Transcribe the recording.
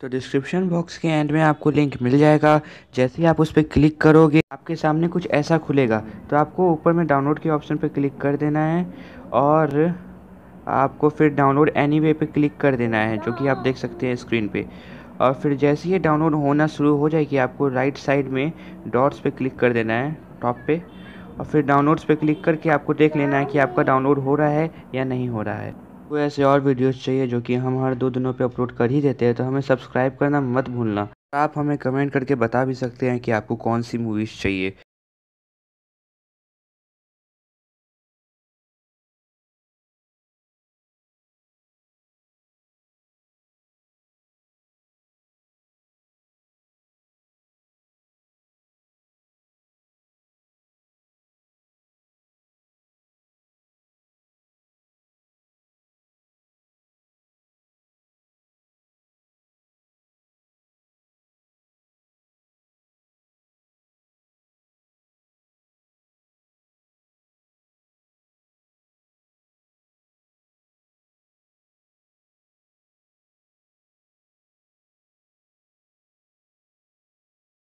तो description box के and में आपको लिंक मिल जाएगा जैसे ही आप उस पर क्लिक करोगे आपके सामने कुछ ऐसा खुलेगा तो आपको ऊपर में डाउनलोड के ऑप्शन पर क्लिक कर देना है और आपको फिर डाउनलोड एनी वे पर क्लिक कर देना है जो कि आप देख सकते हैं स्क्रीन पे और फिर जैसे ही डाउनलोड होना शुरू हो जाएगी आपको राइट साइड में डॉट्स पर क्लिक कर देना है टॉप पे और फिर डाउनलोड्स पे क्लिक करके आपको देख लेना है कि आपका डाउनलोड हो रहा है या नहीं हो रहा है आपको ऐसे और वीडियोस चाहिए जो कि हम हर दो दिनों पे अपलोड कर ही देते हैं तो हमें सब्सक्राइब करना मत भूलना आप हमें कमेंट करके बता भी सकते हैं कि आपको कौन सी मूवीज़ चाहिए